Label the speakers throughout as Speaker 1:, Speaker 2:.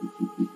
Speaker 1: Thank you.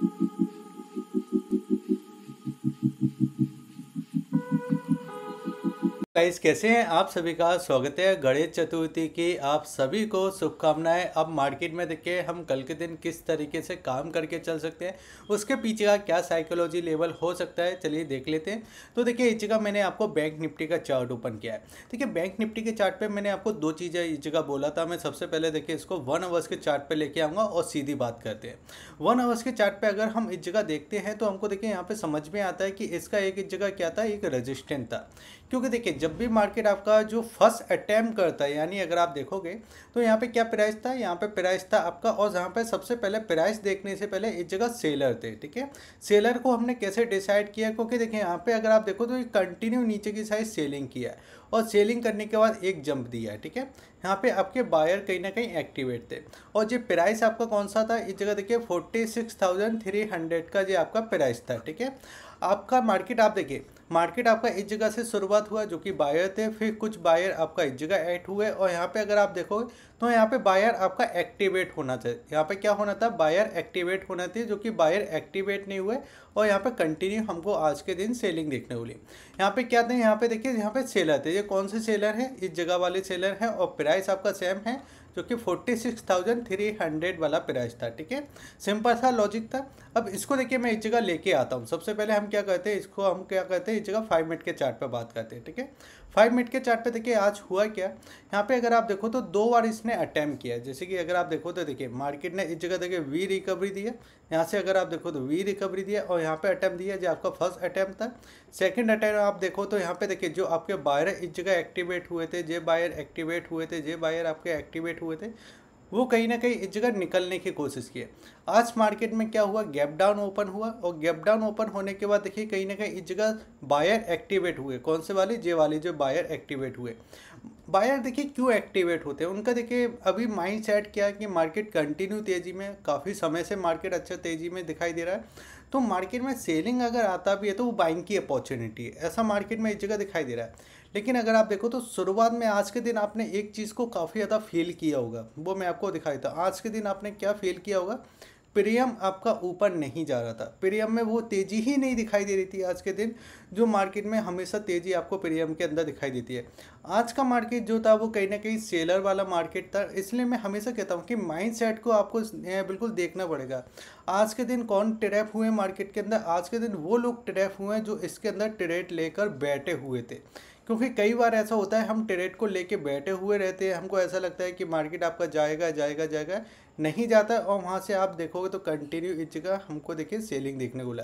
Speaker 1: Guys कैसे हैं आप सभी का स्वागत है गणेश चतुर्थी की आप सभी को शुभकामनाएं अब मार्केट में देखिए हम कल के दिन किस तरीके से काम करके चल सकते हैं उसके पीछे का क्या साइकोलॉजी लेवल हो सकता है चलिए देख लेते हैं तो देखिए इस जगह मैंने आपको बैंक निफ्टी का चार्ट ओपन किया है देखिए बैंक निफ्टी के चार्ट पर मैंने आपको दो चीज़ें इस जगह बोला था मैं सबसे पहले देखिए इसको वन आवर्स के चार्ट पर लेके आऊँगा और सीधी बात करते हैं वन आवर्स के चार्ट पर अगर हम इस जगह देखते हैं तो हमको देखिए यहाँ पर समझ में आता है कि इसका एक इस जगह क्या था एक रजिस्टेंट था क्योंकि देखिए जब भी मार्केट आपका जो फर्स्ट अटैम्प करता है यानी अगर आप देखोगे तो यहाँ पे क्या प्राइस था यहाँ पे प्राइस था आपका और जहाँ पे सबसे पहले प्राइस देखने से पहले एक जगह सेलर थे ठीक है सेलर को हमने कैसे डिसाइड किया क्योंकि देखिए यहाँ पे अगर आप देखो तो ये कंटिन्यू नीचे की साइज सेलिंग किया है और सेलिंग करने के बाद एक जंप दिया है ठीक है यहाँ पे आपके बायर कहीं ना कहीं एक्टिवेट थे और जो प्राइस आपका कौन सा था इस जगह देखिए forty six thousand three hundred का जो आपका प्राइस था ठीक है आपका मार्केट आप देखिए मार्केट आपका इस जगह से शुरुआत हुआ जो कि बायर थे फिर कुछ बायर आपका इस जगह ऐड हुए और यहाँ पे अगर आप देखोगे तो यहाँ पे बायर आपका एक्टिवेट होना था यहाँ पे क्या होना था बायर एक्टिवेट होना चाहिए जो कि बायर एक्टिवेट नहीं हुए और यहाँ पे कंटिन्यू हमको आज के दिन सेलिंग देखने को मिली यहाँ पे क्या था यहाँ पे देखिए यहाँ पे सेलर थे ये कौन से सेलर हैं इस जगह वाले सेलर हैं और प्राइस आपका सेम है जो कि forty six thousand three hundred वाला प्राइस था ठीक है सिंपल सा लॉजिक था अब इसको देखिए मैं एक जगह लेके आता हूँ सबसे पहले हम क्या कहते हैं इसको हम क्या कहते हैं इस जगह फाइव मिनट के चार्ट पर बात करते हैं ठीक है फाइव मिनट के चार्ट पे देखिए आज हुआ क्या यहाँ पे अगर आप देखो तो दो बार इसने अटैम्प किया जैसे कि अगर आप देखो तो देखिए मार्केट ने इस जगह देखिए वी रिकवरी दी है यहाँ से अगर आप देखो तो वी रिकवरी दिया और यहाँ पे अटैम्प दिया जो आपका फर्स्ट अटैम्प्ट था सेकंड अटैम्प आप देखो तो यहाँ पे देखिए जो आपके बायर इस जगह एक्टिवेट हुए थे जे बायर एक्टिवेट हुए थे जे बायर आपके एक्टिवेट हुए थे वो कहीं ना कहीं इस जगह निकलने की कोशिश किए आज मार्केट में क्या हुआ गैप डाउन ओपन हुआ और गैप डाउन ओपन होने के बाद देखिए कहीं ना कहीं इस जगह बायर एक्टिवेट हुए कौन से वाले जे वाले जो बायर एक्टिवेट हुए बायर देखिए क्यों एक्टिवेट होते हैं उनका देखिए अभी माइंड सेट क्या है कि मार्केट कंटिन्यू तेज़ी में काफ़ी समय से मार्केट अच्छा तेज़ी में दिखाई दे रहा है तो मार्केट में सेलिंग अगर आता भी है तो वो बाइंग की अपॉर्चुनिटी है ऐसा मार्केट में इस जगह दिखाई दे रहा है लेकिन अगर आप देखो तो शुरुआत में आज के दिन आपने एक चीज़ को काफ़ी ज़्यादा फील किया होगा वो मैं आपको दिखाई था आज के दिन आपने क्या फील किया होगा प्रियम आपका ऊपर नहीं जा रहा था प्रियम में वो तेज़ी ही नहीं दिखाई दे रही थी आज के दिन जो मार्केट में हमेशा तेज़ी आपको प्रियम के अंदर दिखाई देती है आज का मार्केट जो था वो कहीं ना कहीं सेलर वाला मार्केट था इसलिए मैं हमेशा कहता हूँ कि माइंड सेट को आपको बिल्कुल देखना पड़ेगा आज के दिन कौन ट्रैप हुए मार्केट के अंदर आज के दिन वो लोग ट्रैप हुए हैं जो इसके अंदर ट्रेड लेकर बैठे हुए थे क्योंकि कई बार ऐसा होता है हम ट्रेड को लेके बैठे हुए रहते हैं हमको ऐसा लगता है कि मार्केट आपका जाएगा जाएगा जाएगा नहीं जाता और वहाँ से आप देखोगे तो कंटिन्यू इस जगह हमको देखिए सेलिंग देखने को मिला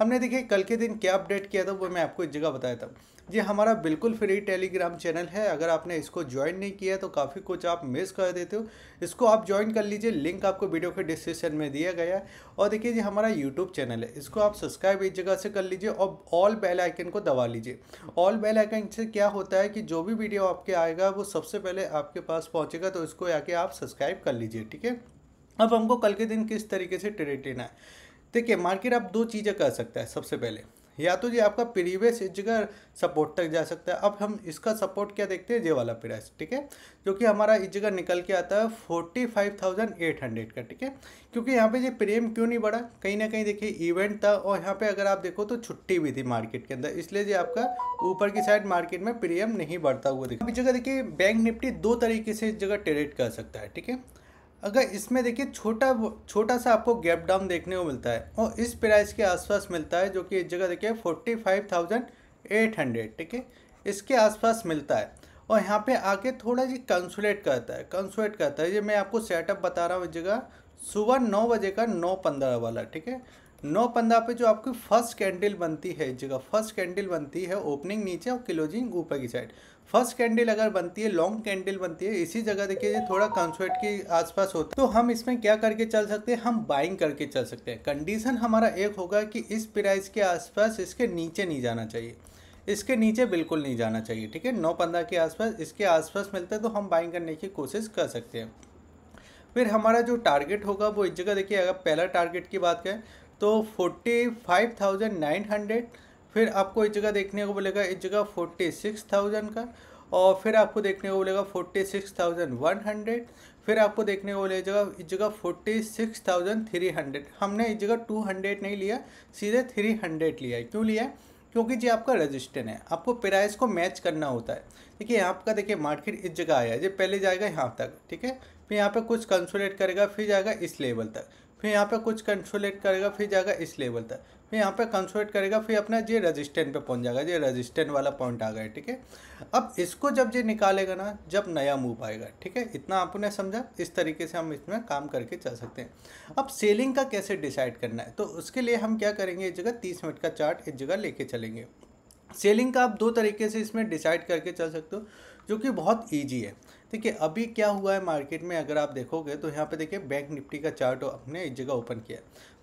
Speaker 1: हमने देखिए कल के दिन क्या अपडेट किया था वो मैं आपको इस जगह बताया था ये हमारा बिल्कुल फ्री टेलीग्राम चैनल है अगर आपने इसको ज्वाइन नहीं किया तो काफ़ी कुछ आप मिस कर देते हो इसको आप ज्वाइन कर लीजिए लिंक आपको वीडियो के डिस्क्रिप्शन में दिया गया है और देखिए ये हमारा यूट्यूब चैनल है इसको आप सब्सक्राइब इस जगह से कर लीजिए और ऑल बेल आइकन को दबा लीजिए ऑल बेल आइकन से क्या होता है कि जो भी वीडियो आपके आएगा वो सबसे पहले आपके पास पहुँचेगा तो इसको आके आप सब्सक्राइब कर लीजिए ठीक है अब हमको कल के दिन किस तरीके से ट्रेड लेना है देखिए मार्केट आप दो चीज़ें कर सकता है सबसे पहले या तो ये आपका प्रीवियस जगह सपोर्ट तक जा सकता है अब हम इसका सपोर्ट क्या देखते हैं ये वाला प्राइस ठीक है जो कि हमारा इस जगह निकल के आता है forty five thousand eight hundred का ठीक है क्योंकि यहाँ पे ये प्रेम क्यों नहीं बढ़ा कहीं ना कहीं देखिए इवेंट था और यहाँ पे अगर आप देखो तो छुट्टी भी थी मार्केट के अंदर इसलिए ये आपका ऊपर की साइड मार्केट में प्रीमियम नहीं बढ़ता हुआ देखिए जगह देखिए बैंक निफ्टी दो तरीके से इस जगह ट्रेड कर सकता है ठीक है अगर इसमें देखिए छोटा छोटा सा आपको गैप डाउन देखने को मिलता है और इस प्राइस के आसपास मिलता है जो कि इस जगह देखिए forty five thousand eight hundred ठीक है इसके आसपास मिलता है और यहाँ पे आके थोड़ा जी कंसुलेट करता है कंसुलेट करता है ये मैं आपको सेटअप बता रहा हूँ इस जगह सुबह नौ बजे का नौ पंद्रह वाला ठीक है नौ पंद्रह पे जो आपकी फर्स्ट कैंडल बनती है इस जगह फर्स्ट कैंडल बनती है ओपनिंग नीचे और क्लोजिंग ऊपर की साइड फर्स्ट कैंडल अगर बनती है लॉन्ग कैंडल बनती है इसी जगह देखिए थोड़ा कंसोएट के आसपास होता है तो हम इसमें क्या करके चल सकते हैं हम बाइंग करके चल सकते हैं कंडीशन हमारा एक होगा कि इस प्राइस के आसपास इसके नीचे नहीं जाना चाहिए इसके नीचे बिल्कुल नहीं जाना चाहिए ठीक है नौ पंद्रह के आसपास इसके आसपास मिलता है तो हम बाइंग करने की कोशिश कर सकते हैं फिर हमारा जो टारगेट होगा वो इस जगह देखिए अगर पहला टारगेट की बात करें तो forty five thousand nine hundred फिर आपको इस जगह देखने को मिलेगा इस जगह फोर्टी सिक्स थाउजेंड का और फिर आपको देखने को मिलेगा forty six thousand one hundred फिर आपको देखने को मिलेगा इस जगह forty six thousand three hundred हमने इस जगह टू हंड्रेड नहीं लिया सीधे थ्री हंड्रेड लिया है क्यों लिया है क्योंकि जी आपका रजिस्टर है आपको प्राइस को मैच करना होता है देखिए यहाँ आपका देखिए मार्केट इस जगह आया है ये पहले जाएगा यहाँ तक ठीक है फिर यहाँ पर कुछ कंसोलेट करेगा फिर जाएगा इस लेवल तक फिर यहाँ पे कुछ कंसोलेट करेगा फिर जाएगा इस लेवल तक फिर यहाँ पे कंसोलेट करेगा फिर अपना ये रजिस्टेंट पे पहुँच जाएगा ये रजिस्टेंट वाला पॉइंट आ गया ठीक है अब इसको जब ये निकालेगा ना जब नया मूव आएगा ठीक है इतना आपने समझा इस तरीके से हम इसमें काम करके चल सकते हैं अब सेलिंग का कैसे डिसाइड करना है तो उसके लिए हम क्या करेंगे इस जगह तीस मिनट का चार्ट इस जगह लेके चलेंगे सेलिंग का आप दो तरीके से इसमें डिसाइड करके चल सकते हो जो कि बहुत ईजी है देखिए अभी क्या हुआ है मार्केट में अगर आप देखोगे तो यहाँ पे देखिए बैंक निफ्टी का चार्ट अपने एक जगह ओपन किया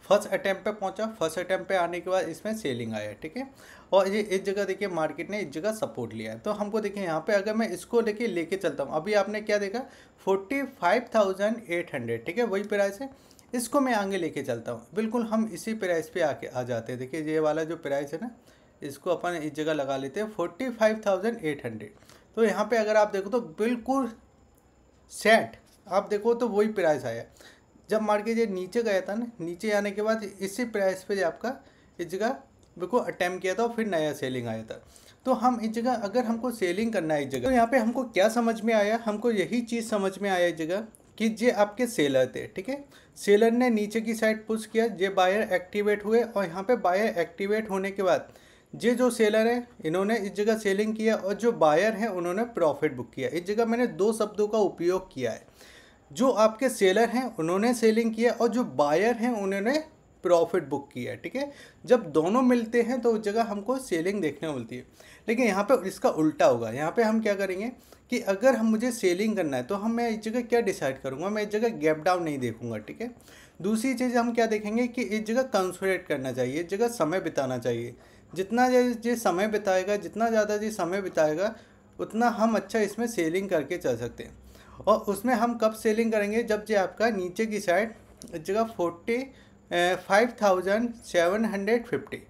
Speaker 1: फर्स्ट अटैम्प्ट पे पहुँचा फर्स्ट अटैम्प पे आने के बाद इसमें सेलिंग आया ठीक है और ये इस जगह देखिए मार्केट ने इस जगह सपोर्ट लिया है तो हमको देखिए यहाँ पे अगर मैं इसको देखिए लेके चलता हूँ अभी आपने क्या देखा forty five thousand eight hundred ठीक है वही प्राइस है इसको मैं आगे लेके चलता हूँ बिल्कुल हम इसी प्राइस पर आके आ जाते हैं देखिए ये वाला जो प्राइस है ना इसको अपन इस जगह लगा लेते हैं forty five thousand eight hundred तो यहाँ पे अगर आप देखो तो बिल्कुल सेट आप देखो तो वही प्राइस आया जब मार्केट ये नीचे गया था ना नीचे आने के बाद इसी प्राइस पे आपका इस जगह बिल्कुल अटैम्प किया था और फिर नया सेलिंग आया था तो हम इस जगह अगर हमको सेलिंग करना है इस जगह तो यहाँ पर हमको क्या समझ में आया हमको यही चीज़ समझ में आया इस जगह कि ये आपके सेलर थे ठीक है सेलर ने नीचे की साइड पुश किया ये बायर एक्टिवेट हुए और यहाँ पे बायर एक्टिवेट होने के बाद ये जो सेलर है इन्होंने इस जगह सेलिंग किया और जो बायर है उन्होंने प्रॉफिट बुक किया इस जगह मैंने दो शब्दों का उपयोग किया है जो आपके सेलर हैं उन्होंने सेलिंग किया और जो बायर हैं उन्होंने प्रॉफिट बुक किया है ठीक है जब दोनों मिलते हैं तो उस जगह हमको सेलिंग देखने मिलती है लेकिन यहाँ पे इसका उल्टा होगा यहाँ पे हम क्या करेंगे कि अगर हम मुझे सेलिंग करना है तो हम मैं इस जगह क्या डिसाइड करूँगा मैं इस जगह गैप डाउन नहीं देखूँगा ठीक है दूसरी चीज़ हम क्या देखेंगे कि इस जगह कंसोलेट करना चाहिए इस जगह समय बिताना चाहिए जितना ये जी समय बिताएगा जितना ज़्यादा जी समय बिताएगा उतना हम अच्छा इसमें सेलिंग करके चल सकते हैं और उसमें हम कब सेलिंग करेंगे जब जी आपका नीचे की साइड जगह forty five thousand seven hundred fifty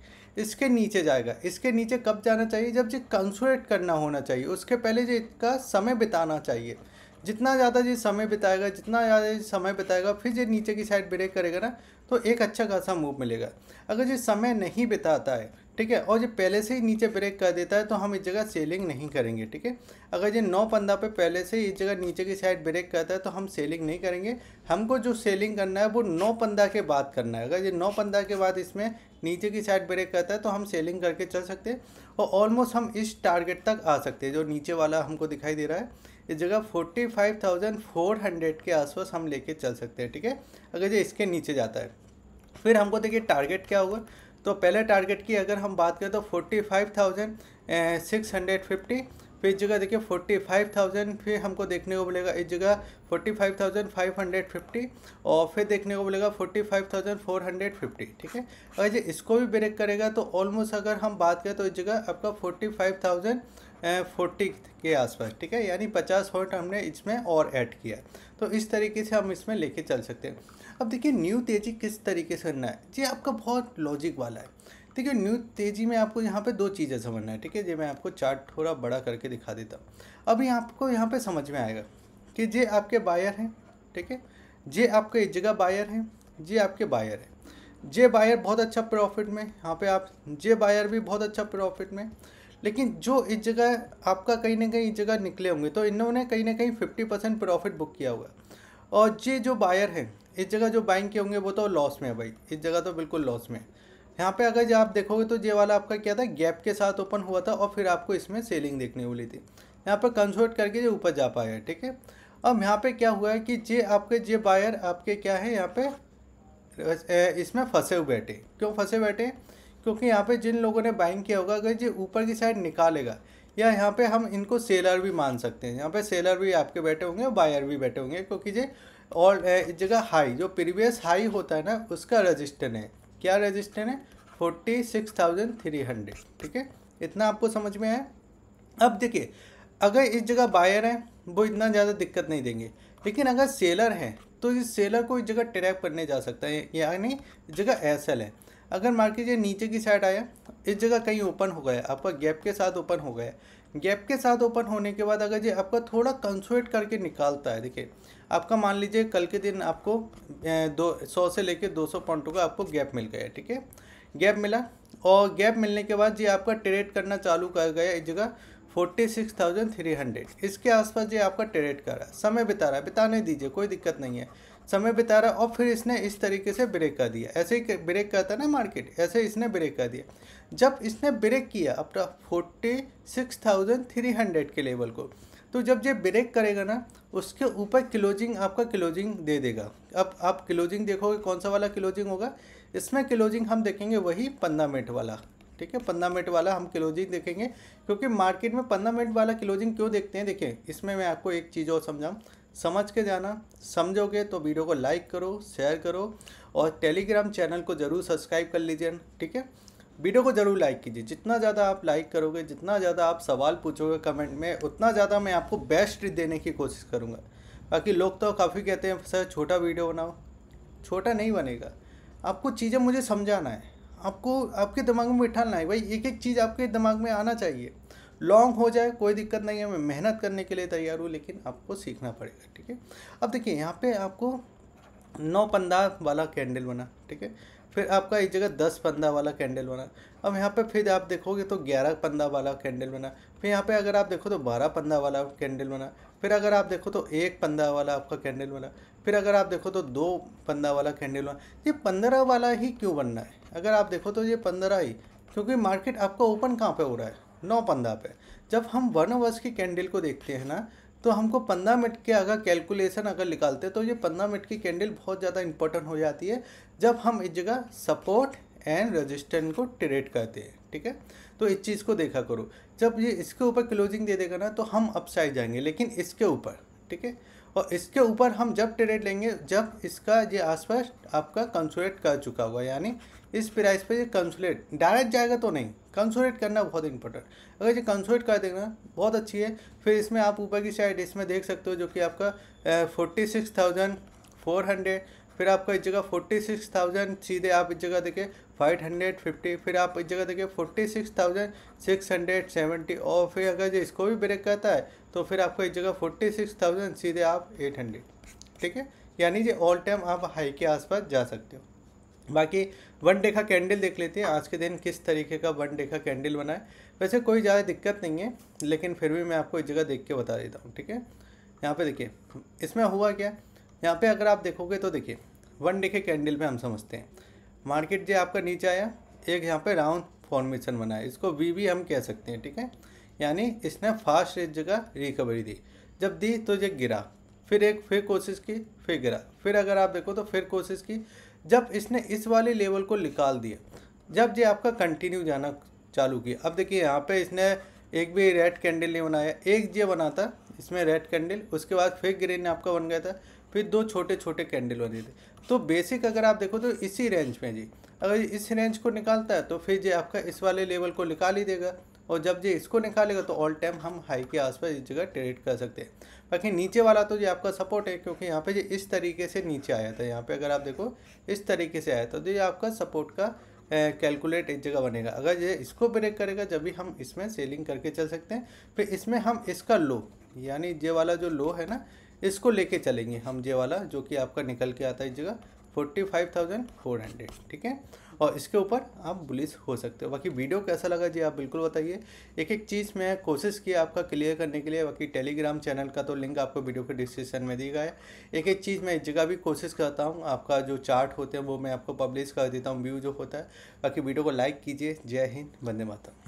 Speaker 1: इसके नीचे जाएगा इसके नीचे कब जाना चाहिए जब जी कंसुरेट करना होना चाहिए उसके पहले जी इसका समय बिताना चाहिए जितना ज़्यादा जी समय बिताएगा जितना ज़्यादा समय बिताएगा फिर ये नीचे की साइड ब्रेक करेगा ना तो एक अच्छा खासा मूव मिलेगा अगर ये समय नहीं बिताता है ठीक है और जो पहले से ही नीचे ब्रेक कर देता है तो हम इस जगह सेलिंग नहीं करेंगे ठीक है अगर ये नौ पंद्रह पे पहले से ही इस जगह नीचे की साइड ब्रेक करता है तो हम सेलिंग नहीं करेंगे हमको जो सेलिंग करना है वो नौ पंद्रह के बाद करना है अगर ये नौ पंद्रह के बाद इसमें नीचे की साइड ब्रेक करता है तो हम सेलिंग करके चल सकते हैं और ऑलमोस्ट हम इस टारगेट तक आ सकते हैं जो नीचे वाला हमको दिखाई दे रहा है इस जगह forty five thousand four hundred के आसपास हम लेके चल सकते हैं ठीक है अगर ये इसके नीचे जाता है फिर हमको देखिए टारगेट क्या होगा तो पहले टारगेट की अगर हम बात करें तो forty five thousand six hundred fifty फिर इस जगह देखिए फोर्टी फाइव थाउजेंड फिर हमको देखने को मिलेगा इस जगह forty five thousand five hundred fifty और फिर देखने को मिलेगा forty five thousand four hundred fifty ठीक है अगर जी इसको भी ब्रेक करेगा तो ऑलमोस्ट अगर हम बात करें तो इस जगह आपका फोर्टी फाइव थाउजेंड फोर्टी के आसपास ठीक है यानी पचास वोल्ट हमने इसमें और ऐड किया तो इस तरीके से हम इसमें लेके चल सकते हैं अब देखिए न्यू तेजी किस तरीके से करना है ये आपका बहुत लॉजिक वाला है देखिए न्यू तेजी में आपको यहाँ पे दो चीज़ें समझना है ठीक है जे मैं आपको चार्ट थोड़ा बड़ा करके दिखा देता हूँ अभी आपको यहाँ पे समझ में आएगा कि जे आपके बायर हैं ठीक है जे आपके एक जगह बायर हैं जे आपके बायर हैं जे बायर बहुत अच्छा प्रॉफिट में यहाँ पे आप जे बायर भी बहुत अच्छा प्रॉफिट में लेकिन जो इस जगह आपका कहीं ना कहीं इस जगह निकले होंगे तो इन्होंने कहीं ना कहीं फिफ्टी परसेंट प्रॉफिट बुक किया होगा और ये जो बायर हैं इस जगह जो बाइंग किए होंगे वो तो लॉस में है भाई इस जगह तो बिल्कुल लॉस में है यहाँ पर अगर जो आप देखोगे तो ये वाला आपका क्या था गैप के साथ ओपन हुआ था और फिर आपको इसमें सेलिंग देखने को मिली थी यहाँ पर कंसोर्ट करके ये ऊपर जा पाया है ठीक है अब यहाँ पर क्या हुआ है कि जे आपके जे बायर आपके क्या है यहाँ पर इसमें फंसे हुए बैठे क्यों फंसे बैठे क्योंकि यहाँ पे जिन लोगों ने बाइंग किया होगा अगर ये ऊपर की साइड निकालेगा या यहाँ पे हम इनको सेलर भी मान सकते हैं यहाँ पे सेलर भी आपके बैठे होंगे और बायर भी बैठे होंगे क्योंकि ये और इस जगह हाई जो प्रीवियस हाई होता है ना उसका रजिस्टर है क्या रजिस्टर है forty six thousand three hundred ठीक है इतना आपको समझ में आया अब देखिए अगर इस जगह बायर हैं वो इतना ज़्यादा दिक्कत नहीं देंगे लेकिन अगर सेलर हैं तो इस सेलर को इस जगह ट्रैप करने जा सकता है यानी जगह एस है अगर मान ये नीचे की साइड आया इस जगह कहीं ओपन हो गया आपका गैप के साथ ओपन हो गया गैप के साथ ओपन होने के बाद अगर ये आपका थोड़ा कंसुएट करके निकालता है देखिए आपका मान लीजिए कल के दिन आपको दो सौ से लेके दो सौ पॉइंटों का आपको गैप मिल गया ठीक है गैप मिला और गैप मिलने के बाद ये आपका ट्रेड करना चालू कर गया इस जगह forty six thousand three hundred इसके आसपास ये आपका ट्रेड कर रहा है समय बिता रहा है बिताने दीजिए कोई दिक्कत नहीं है समय बिता रहा और फिर इसने इस तरीके से ब्रेक कर दिया ऐसे ही ब्रेक करता है ना मार्केट ऐसे इसने ब्रेक कर दिया जब इसने ब्रेक किया अपना forty six thousand three hundred के लेवल को तो जब ये ब्रेक करेगा ना उसके ऊपर क्लोजिंग आपका क्लोजिंग दे देगा अब आप क्लोजिंग देखोगे कौन सा वाला क्लोजिंग होगा इसमें क्लोजिंग हम देखेंगे वही पंद्रह मिनट वाला ठीक है पंद्रह मिनट वाला हम क्लोजिंग देखेंगे क्योंकि मार्केट में पंद्रह मिनट वाला क्लोजिंग क्यों देखते हैं देखें इसमें मैं आपको एक चीज़ और समझाऊँ समझ के जाना समझोगे तो वीडियो को लाइक करो शेयर करो और टेलीग्राम चैनल को ज़रूर सब्सक्राइब कर लीजिए ठीक है वीडियो को ज़रूर लाइक कीजिए जितना ज़्यादा आप लाइक करोगे जितना ज़्यादा आप सवाल पूछोगे कमेंट में उतना ज़्यादा मैं आपको बेस्ट देने की कोशिश करूँगा बाकी लोग तो काफ़ी कहते हैं सर छोटा वीडियो बनाओ छोटा नहीं बनेगा आपको चीज़ें मुझे समझाना है आपको आपके दिमाग में बिठाना है भाई एक एक चीज़ आपके दिमाग में आना चाहिए लॉन्ग हो जाए कोई दिक्कत नहीं है मैं मेहनत करने के लिए तैयार हूँ लेकिन आपको सीखना पड़ेगा ठीक है अब देखिए यहाँ पे आपको नौ पंदा वाला कैंडल बना ठीक है फिर आपका एक जगह दस पंदा वाला कैंडल बना अब यहाँ पे फिर आप देखोगे तो ग्यारह पंदा वाला कैंडल बना फिर यहाँ पे अगर आप देखो तो बारह पंदा वाला कैंडल बना फिर अगर आप देखो तो एक पंदा वाला आपका कैंडल बना फिर अगर आप देखो तो दो पंदा वाला कैंडल बना ये पंद्रह वाला ही क्यों बनना है अगर आप देखो तो ये पंद्रह ही क्योंकि मार्केट आपका ओपन कहाँ पर हो रहा है नौ पंद्रह पे जब हम वन वर्ष की कैंडल को देखते हैं ना तो हमको पंद्रह मिनट के अगर कैलकुलेशन अगर निकालते तो ये पंद्रह मिनट की कैंडल बहुत ज़्यादा इंपॉर्टेंट हो जाती है जब हम इस जगह सपोर्ट एंड रजिस्टेंट को ट्रेड करते हैं ठीक है तो इस चीज़ को देखा करो जब ये इसके ऊपर क्लोजिंग दे देगा ना तो हम अपसाइड जाएंगे लेकिन इसके ऊपर ठीक है और इसके ऊपर हम जब ट्रेड लेंगे जब इसका ये आसपास आपका कंसोलेट कर चुका हुआ यानी इस प्राइस पे ये कंसुलेट डायरेक्ट जाएगा तो नहीं कंसोलेट करना बहुत इंपॉर्टेंट अगर ये कंसोलेट कर ना बहुत अच्छी है फिर इसमें आप ऊपर की साइड इसमें देख सकते हो जो कि आपका forty six thousand four hundred फिर आपका इस जगह फोर्टी सिक्स थाउजेंड सीधे आप इस जगह देखिए फाइव हंड्रेड फिफ्टी फिर आप इस जगह देखिए forty six thousand six hundred seventy और फिर अगर जो इसको भी ब्रेक करता है तो फिर आपको इस जगह फोर्टी सिक्स थाउजेंड सीधे आप एट हंड्रेड ठीक है यानी जो ऑल टाइम आप हाई के आसपास जा सकते हो बाकी वन डे का कैंडल देख लेते हैं आज के दिन किस तरीके का वन डे का कैंडल बना है वैसे कोई ज़्यादा दिक्कत नहीं है लेकिन फिर भी मैं आपको एक जगह देख के बता देता हूँ ठीक है यहाँ पे देखिए इसमें हुआ क्या यहाँ पे अगर आप देखोगे तो देखिए वन डे के कैंडल में हम समझते हैं मार्केट जो आपका नीचे आया एक यहाँ पर राउंड फॉर्मेशन बना इसको वी भी हम कह सकते हैं ठीक है यानी इसने फास्ट एक जगह रिकवरी दी जब दी तो ये गिरा फिर एक फिर कोशिश की फिर गिरा फिर अगर आप देखो तो फिर कोशिश की जब इसने इस वाले लेवल को निकाल दिया जब ये आपका कंटिन्यू जाना चालू किया अब देखिए यहाँ पे इसने एक भी रेड कैंडल नहीं बनाया एक ये बना था इसमें रेड कैंडल उसके बाद फिर ग्रीन आपका बन गया था फिर दो छोटे छोटे कैंडल बने थे तो बेसिक अगर आप देखो तो इसी रेंज में जी अगर इस रेंज को निकालता है तो फिर ये आपका इस वाले लेवल को निकाल ही देगा और जब ये इसको निकालेगा तो ऑल टाइम हम हाई के आसपास इस जगह ट्रेड कर सकते हैं बाकी नीचे वाला तो ये आपका सपोर्ट है क्योंकि यहाँ पे ये इस तरीके से नीचे आया था यहाँ पे अगर आप देखो इस तरीके से आया था तो ये आपका सपोर्ट का कैलकुलेट एक जगह बनेगा अगर ये इसको ब्रेक करेगा जब भी हम इसमें सेलिंग करके चल सकते हैं फिर इसमें हम इसका लो यानी ये वाला जो लो है ना इसको लेके चलेंगे हम ये वाला जो कि आपका निकल के आता है इस जगह forty five thousand four hundred ठीक है और इसके ऊपर आप बुलिस हो सकते हो बाकी वीडियो कैसा लगा जी आप बिल्कुल बताइए एक एक चीज़ मैं कोशिश की आपका क्लियर करने के लिए बाकी टेलीग्राम चैनल का तो लिंक आपको वीडियो के डिस्क्रिप्शन में दिया गया है एक एक चीज़ मैं इस जगह भी कोशिश करता हूँ आपका जो चार्ट होते हैं वो मैं आपको पब्लिश कर देता हूँ व्यू जो होता है बाकी वीडियो को लाइक कीजिए जय हिंद वंदे माता